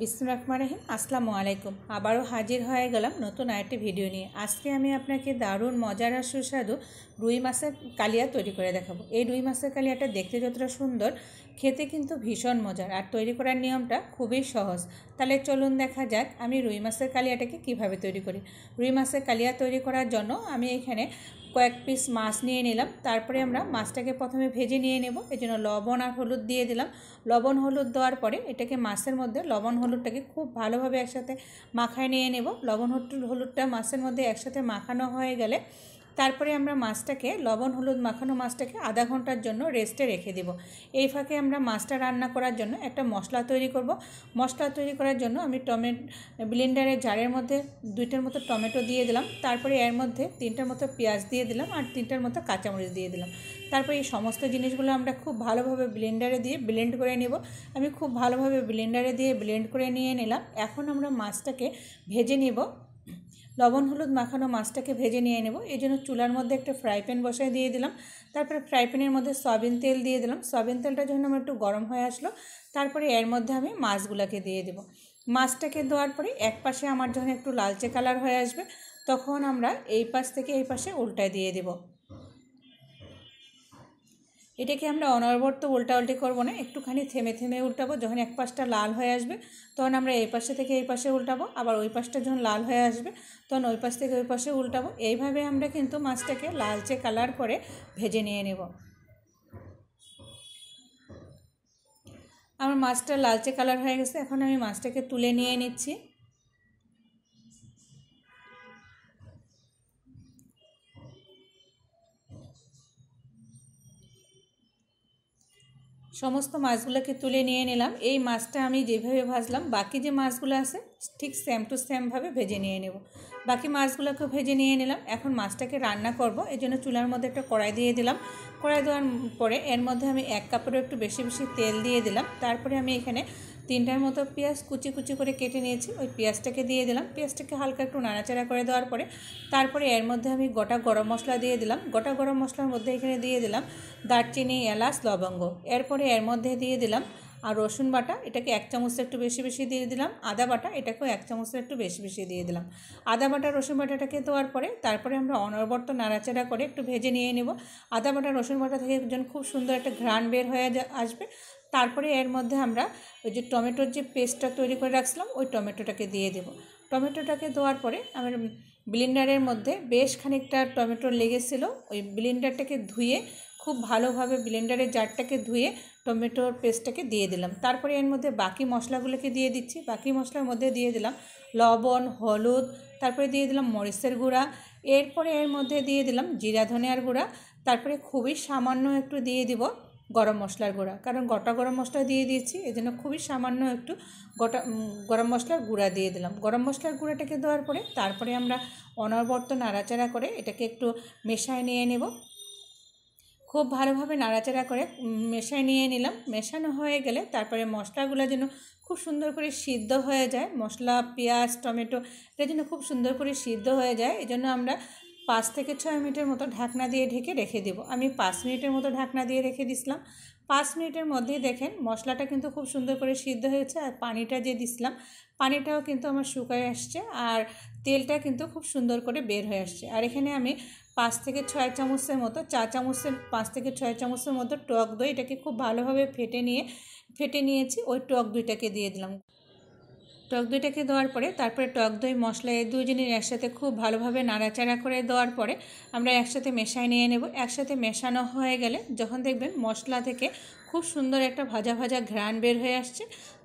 বিসমুল রহমান রহিম আসসালামু আলাইকুম আবারও হাজির হয়ে গেলাম নতুন আরেকটি ভিডিও নিয়ে আজকে আমি আপনাকে দারুণ মজার আর সুস্বাদু রুই মাছের কালিয়া তৈরি করে দেখাবো এই রুই মাছের কালিয়াটা দেখতে যতটা সুন্দর খেতে কিন্তু ভীষণ মজার আর তৈরি করার নিয়মটা খুবই সহজ তাহলে চলুন দেখা যাক আমি রুই মাছের কালিয়াটাকে কিভাবে তৈরি করি রুই মাছের কালিয়া তৈরি করার জন্য আমি এখানে কয়েক পিস মাছ নিয়ে নিলাম তারপরে আমরা মাছটাকে প্রথমে ভেজে নিয়ে নেব এই জন্য লবণ আর হলুদ দিয়ে দিলাম লবণ হলুদ দেওয়ার পরে এটাকে মাছের মধ্যে লবণ হলুদটাকে খুব ভালোভাবে একসাথে মাখায় নিয়ে নেব লবণ হলুদটা মাছের মধ্যে একসাথে মাখানো হয়ে গেলে তারপরে আমরা মাছটাকে লবণ হলুদ মাখানো মাছটাকে আধা ঘন্টার জন্য রেস্টে রেখে দেব এই ফাঁকে আমরা মাছটা রান্না করার জন্য একটা মশলা তৈরি করব মশলা তৈরি করার জন্য আমি টমেটো ব্লেন্ডারের জারের মধ্যে দুইটার মতো টমেটো দিয়ে দিলাম তারপরে এর মধ্যে তিনটার মতো পেঁয়াজ দিয়ে দিলাম আর তিনটার মতো কাঁচামরিচ দিয়ে দিলাম তারপরে এই সমস্ত জিনিসগুলো আমরা খুব ভালোভাবে ব্লেন্ডারে দিয়ে ব্লেন্ড করে নেব আমি খুব ভালোভাবে ব্লেন্ডারে দিয়ে ব্লেন্ড করে নিয়ে নিলাম এখন আমরা মাছটাকে ভেজে নেব লবণ হলুদ মাখানো মাছটাকে ভেজে নিয়ে নেব এই জন্য চুলার মধ্যে একটা ফ্রাই প্যান বসায় দিয়ে দিলাম তারপরে ফ্রাই প্যানের মধ্যে সয়াবিন তেল দিয়ে দিলাম সয়াবিন তেলটা যখন আমার একটু গরম হয়ে আসলো তারপরে এর মধ্যে আমি মাছগুলোকে দিয়ে দেবো মাছটাকে দেওয়ার পরে এক পাশে আমার যখন একটু লালচে কালার হয়ে আসবে তখন আমরা এই পাশ থেকে এই পাশে উল্টায় দিয়ে দেবো এটাকে আমরা অনবর্ত উল্টাউল্টি করবো না একটুখানি থেমে থেমে উল্টাবো যখন এক পাশটা লাল হয়ে আসবে তখন আমরা এই পাশে থেকে এই পাশে উল্টাবো আবার ওই পাশটা যখন লাল হয়ে আসবে তখন ওই পাশ থেকে ওই পাশে উল্টাবো এইভাবে আমরা কিন্তু মাছটাকে লালচে কালার করে ভেজে নিয়ে নেব আমার মাছটা লালচে কালার হয়ে গেছে এখন আমি মাছটাকে তুলে নিয়ে নিচ্ছি সমস্ত মাছগুলোকে তুলে নিয়ে নিলাম এই মাছটা আমি যেভাবে ভাজলাম বাকি যে মাছগুলো আছে ঠিক সেম টু সেমভাবে ভেজে নিয়ে নেব বাকি মাছগুলোকে ভেজে নিয়ে নিলাম এখন মাছটাকে রান্না করব এই জন্য চুলার মধ্যে একটা কড়াই দিয়ে দিলাম কড়াই দেওয়ার পরে এর মধ্যে আমি এক কাপড়ও একটু বেশি বেশি তেল দিয়ে দিলাম তারপরে আমি এখানে তিনটার মতো পেঁয়াজ কুচি কুচি করে কেটে নিয়েছি ওই পেঁয়াজটাকে দিয়ে দিলাম পেঁয়াজটাকে হালকা একটু নাড়াচাড়া করে দেওয়ার পরে তারপরে এর মধ্যে আমি গোটা গরম মশলা দিয়ে দিলাম গোটা গরম মশলার মধ্যে এখানে দিয়ে দিলাম দারচিনি এলাচ লবঙ্গ এরপরে এর মধ্যে দিয়ে দিলাম আর রসুন বাটা এটাকে এক চামচ একটু বেশি বেশি দিয়ে দিলাম আদা বাটা এটাকেও এক চামচ একটু বেশি বেশি দিয়ে দিলাম আদা বাটা রসুন বাটাটাকে দেওয়ার পরে তারপরে আমরা অনবরত নাড়াচাড়া করে একটু ভেজে নিয়ে নেব আদা বাটা রসুন বাটা থেকে একজন খুব সুন্দর একটা ঘ্রাণ বের হয়ে আসবে তারপরে এর মধ্যে আমরা ওই যে টমেটোর যে পেস্টটা তৈরি করে রাখছিলাম ওই টমেটোটাকে দিয়ে দেবো টমেটোটাকে দেওয়ার পরে আমার ব্লিন্ডারের মধ্যে বেশ খানিকটা টমেটো লেগেছিলো ওই ব্লিন্ডারটাকে ধুয়ে খুব ভালোভাবে ব্লেন্ডারের জারটাকে ধুয়ে টমেটোর পেস্টটাকে দিয়ে দিলাম তারপরে এর মধ্যে বাকি মশলাগুলোকে দিয়ে দিচ্ছি বাকি মশলার মধ্যে দিয়ে দিলাম লবণ হলুদ তারপরে দিয়ে দিলাম মরিচের গুঁড়া এরপরে এর মধ্যে দিয়ে দিলাম জিরা ধনিয়ার গুঁড়া তারপরে খুবই সামান্য একটু দিয়ে দিব গরম মশলার গুঁড়া কারণ গোটা গরম মশলা দিয়ে দিয়েছি এই জন্য খুবই সামান্য একটু গোটা গরম মশলার গুঁড়া দিয়ে দিলাম গরম মশলার গুঁড়াটাকে দেওয়ার পরে তারপরে আমরা অনবর্ত নাড়াচাড়া করে এটাকে একটু মেশায় নিয়ে নেব খুব ভালোভাবে নাড়াচাড়া করে মেশায় নিয়ে নিলাম মেশানো হয়ে গেলে তারপরে মশলাগুলো যেন খুব সুন্দর করে সিদ্ধ হয়ে যায় মশলা পেঁয়াজ টমেটো এটা যেন খুব সুন্দর করে সিদ্ধ হয়ে যায় এই জন্য আমরা পাঁচ থেকে ছয় মিনিটের মতো ঢাকনা দিয়ে ঢেকে রেখে দেবো আমি পাঁচ মিনিটের মতো ঢাকনা দিয়ে রেখে দিছিলাম পাঁচ মিনিটের মধ্যেই দেখেন মশলাটা কিন্তু খুব সুন্দর করে সিদ্ধ হয়েছে আর পানিটা যে দিছিলাম পানিটাও কিন্তু আমার শুকায় আসছে আর তেলটা কিন্তু খুব সুন্দর করে বের হয়ে আসছে আর এখানে আমি পাঁচ থেকে ছয় চামচের মতো চা চামচের পাঁচ থেকে ছয় চামচের মতো টক দই এটাকে খুব ভালোভাবে ফেটে নিয়ে ফেটে নিয়েছি ওই টক দইটাকে দিয়ে দিলাম টক দইটাকে দেওয়ার পরে তারপরে টক দই মশলা এই দুই জিনিস একসাথে খুব ভালোভাবে নাড়াচাড়া করে দেওয়ার পরে আমরা একসাথে মেশাই নিয়ে নেব একসাথে মেশানো হয়ে গেলে যখন দেখবেন মশলা থেকে খুব সুন্দর একটা ভাজা ভাজা ঘ্রাণ বের হয়ে আসছে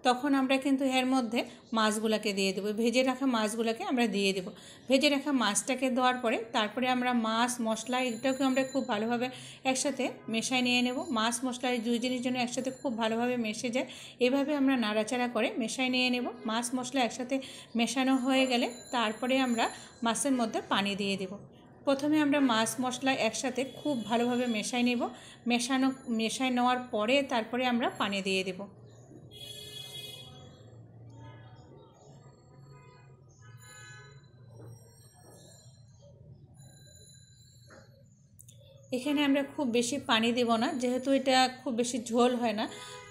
তখন আমরা কিন্তু এর মধ্যে মাছগুলোকে দিয়ে দেবো ভেজে রাখা মাছগুলোকে আমরা দিয়ে দেবো ভেজে রাখা মাছটাকে দেওয়ার পরে তারপরে আমরা মাছ মশলা এটাকে আমরা খুব ভালোভাবে একসাথে মেশাই নিয়ে নেব মাছ মশলা এই দুই জিনিস জন্য একসাথে খুব ভালোভাবে মেশে যায় এভাবে আমরা নাড়াচাড়া করে মেশাই নিয়ে নেব মাছ মশলা একসাথে মেশানো হয়ে গেলে তারপরে আমরা মাছের মধ্যে পানি দিয়ে দেবো প্রথমে আমরা মাছ মশলা একসাথে খুব ভালোভাবে মেশাই নেব মেশানো মেশাই নেওয়ার পরে তারপরে আমরা পানি দিয়ে দেবো এখানে আমরা খুব বেশি পানি দেব না যেহেতু এটা খুব বেশি ঝোল হয় না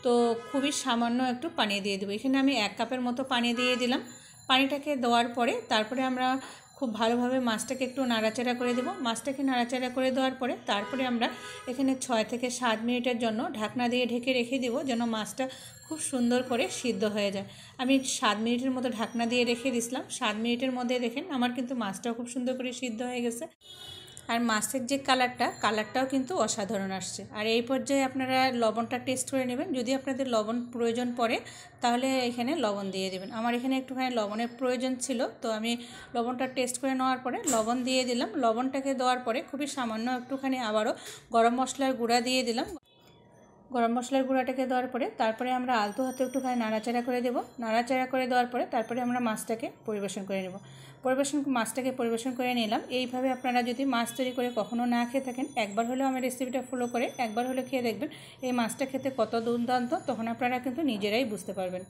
তো খুবই সামান্য একটু পানি দিয়ে দেবো এখানে আমি এক কাপের মতো পানি দিয়ে দিলাম পানিটাকে দেওয়ার পরে তারপরে আমরা খুব ভালোভাবে মাছটাকে একটু নাড়াচাড়া করে দেবো মাছটাকে নাড়াচাড়া করে দেওয়ার পরে তারপরে আমরা এখানে ছয় থেকে সাত মিনিটের জন্য ঢাকনা দিয়ে ঢেকে রেখে দেব যেন মাছটা খুব সুন্দর করে সিদ্ধ হয়ে যায় আমি সাত মিনিটের মতো ঢাকনা দিয়ে রেখে দিছিলাম সাত মিনিটের মধ্যে দেখেন আমার কিন্তু মাছটাও খুব সুন্দর করে সিদ্ধ হয়ে গেছে আর মাছের যে কালারটা কালারটাও কিন্তু অসাধারণ আসছে আর এই পর্যায়ে আপনারা লবণটা টেস্ট করে নেবেন যদি আপনাদের লবণ প্রয়োজন পড়ে তাহলে এখানে লবণ দিয়ে দেবেন আমার এখানে একটুখানি লবণের প্রয়োজন ছিল তো আমি লবণটা টেস্ট করে নেওয়ার পরে লবণ দিয়ে দিলাম লবণটাকে দেওয়ার পরে খুবই সামান্য একটুখানি আবারও গরম মশলার গুঁড়া দিয়ে দিলাম গরম মশলার গুঁড়াটাকে দেওয়ার পরে তারপরে আমরা আলতো হাতে একটুখানি নাড়াচাড়া করে দেবো নাড়াচাড়া করে দেওয়ার পরে তারপরে আমরা মাছটাকে পরিবেশন করে নেব পরিবেশন মাছটাকে পরিবেশন করে নিলাম এইভাবে আপনারা যদি মাছ তৈরি করে কখনও না খেয়ে থাকেন একবার হলেও আমার রেসিপিটা ফলো করে একবার হলেও খেয়ে দেখবেন এই মাছটা খেতে কত দুর্দান্ত তখন আপনারা কিন্তু নিজেরাই বুঝতে পারবেন